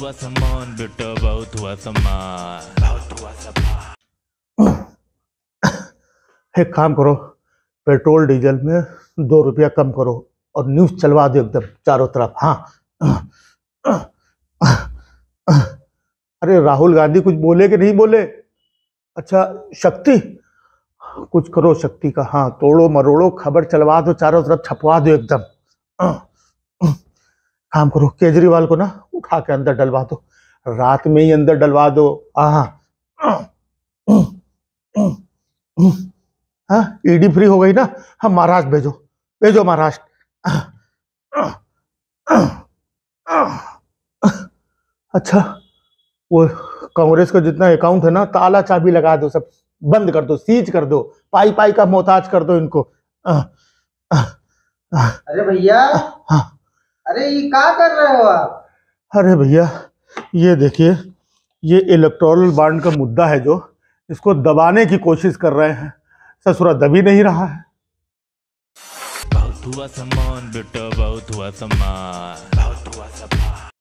हुआ सम्मान बेटा बहुत हुआ सम्मान बहुत हुआ सम्मान एक काम करो पेट्रोल डीजल में दो रुपया कम करो और न्यूज़ चलवा दो एकदम चारों तरफ हाँ अरे राहुल गांधी कुछ बोले कि नहीं बोले अच्छा शक्ति कुछ करो शक्ति का हाँ तोड़ो मरोड़ो खबर चलवा दो चारों तरफ छपवा दो एकदम काम करो केजरीवाल को ना उठा के अंदर डलवा दो रात में ही अंदर डलवा दो हाँ ईडी फ्री हो गई ना हम हाँ, महाराष्ट्र भेजो भेजो महाराष्ट्र अच्छा वो कांग्रेस का जितना अकाउंट है ना ताला चाबी लगा दो सब बंद कर दो सीज कर दो पाई पाई का मोहताज कर दो इनको अरे भैया हाँ। अरे ये क्या कर रहे हो आप अरे भैया ये देखिए ये इलेक्ट्रोल बांड का मुद्दा है जो इसको दबाने की कोशिश कर रहे हैं ससुरा दबी नहीं रहा है बहुत हुआ सम्मान बेटा बहुत हुआ सम्मान बहुत हुआ सम्मान